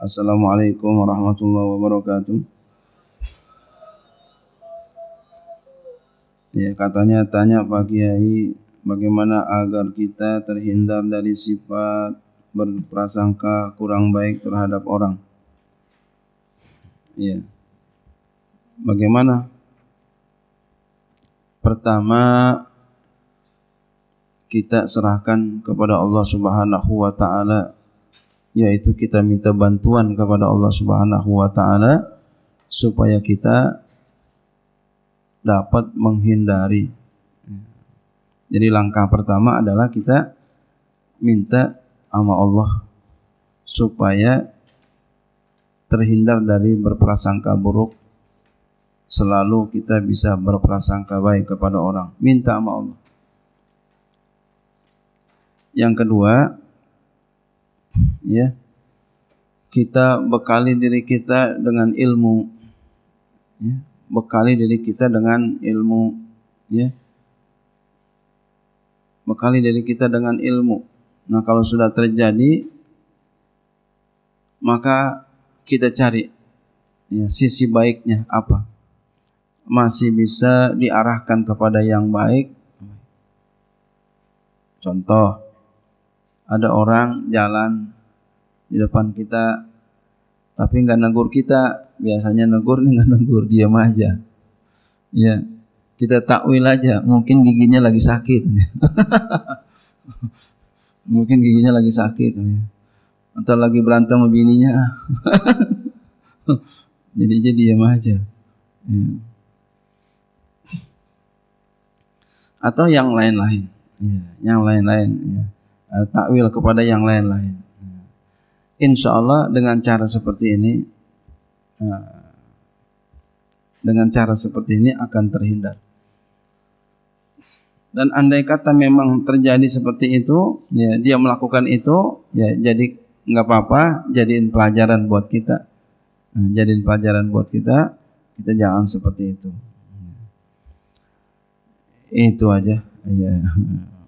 Assalamualaikum warahmatullahi wabarakatuh. Ya, katanya tanya Pak Kiai bagaimana agar kita terhindar dari sifat berprasangka kurang baik terhadap orang. Ya. Bagaimana? Pertama kita serahkan kepada Allah Subhanahu wa taala yaitu kita minta bantuan kepada Allah Subhanahu wa taala supaya kita dapat menghindari. Jadi langkah pertama adalah kita minta sama Allah supaya terhindar dari berprasangka buruk. Selalu kita bisa berprasangka baik kepada orang. Minta sama Allah. Yang kedua, ya kita bekali diri kita dengan ilmu ya bekali diri kita dengan ilmu ya bekali diri kita dengan ilmu nah kalau sudah terjadi maka kita cari ya, sisi baiknya apa masih bisa diarahkan kepada yang baik contoh ada orang jalan di depan kita tapi nggak negur kita biasanya negur nih nggak negur diam aja ya kita takwil aja mungkin giginya lagi sakit mungkin giginya lagi sakit atau lagi berantem sama bininya jadi aja diam aja ya. atau yang lain-lain ya, yang lain-lain ya. Eh, takwil kepada yang lain-lain. Eh, Insya Allah dengan cara seperti ini, eh, dengan cara seperti ini akan terhindar. Dan andai kata memang terjadi seperti itu, ya, dia melakukan itu, ya jadi nggak apa-apa, jadiin pelajaran buat kita. Nah, jadiin pelajaran buat kita, kita jangan seperti itu. Itu aja. Ya.